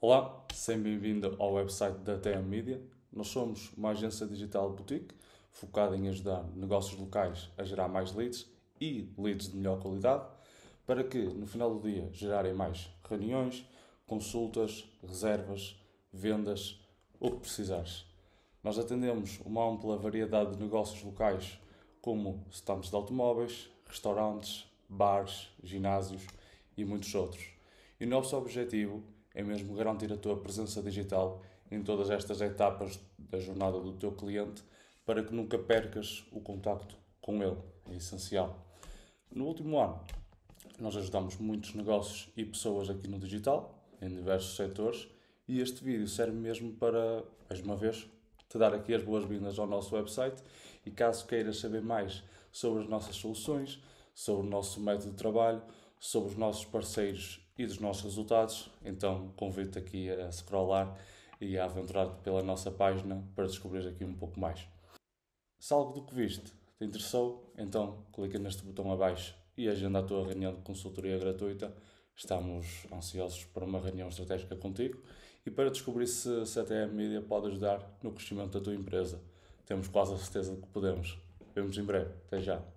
Olá, sejam bem-vindo ao website da TM Media. Nós somos uma agência digital boutique focada em ajudar negócios locais a gerar mais leads e leads de melhor qualidade para que no final do dia gerarem mais reuniões, consultas, reservas, vendas, o que precisares. Nós atendemos uma ampla variedade de negócios locais como stands de automóveis, restaurantes, bares, ginásios e muitos outros. E o nosso objetivo é é mesmo garantir a tua presença digital em todas estas etapas da jornada do teu cliente para que nunca percas o contacto com ele. É essencial. No último ano, nós ajudamos muitos negócios e pessoas aqui no digital, em diversos setores, e este vídeo serve mesmo para, mais uma vez, te dar aqui as boas-vindas ao nosso website e caso queiras saber mais sobre as nossas soluções, sobre o nosso método de trabalho, sobre os nossos parceiros e dos nossos resultados. Então convido-te aqui a scrollar e a aventurar-te pela nossa página para descobrir aqui um pouco mais. Se algo do que viste te interessou, então clica neste botão abaixo e agenda a tua reunião de consultoria gratuita. Estamos ansiosos para uma reunião estratégica contigo e para descobrir se, se a TM Media pode ajudar no crescimento da tua empresa. Temos quase a certeza de que podemos. Vemos em breve. Até já.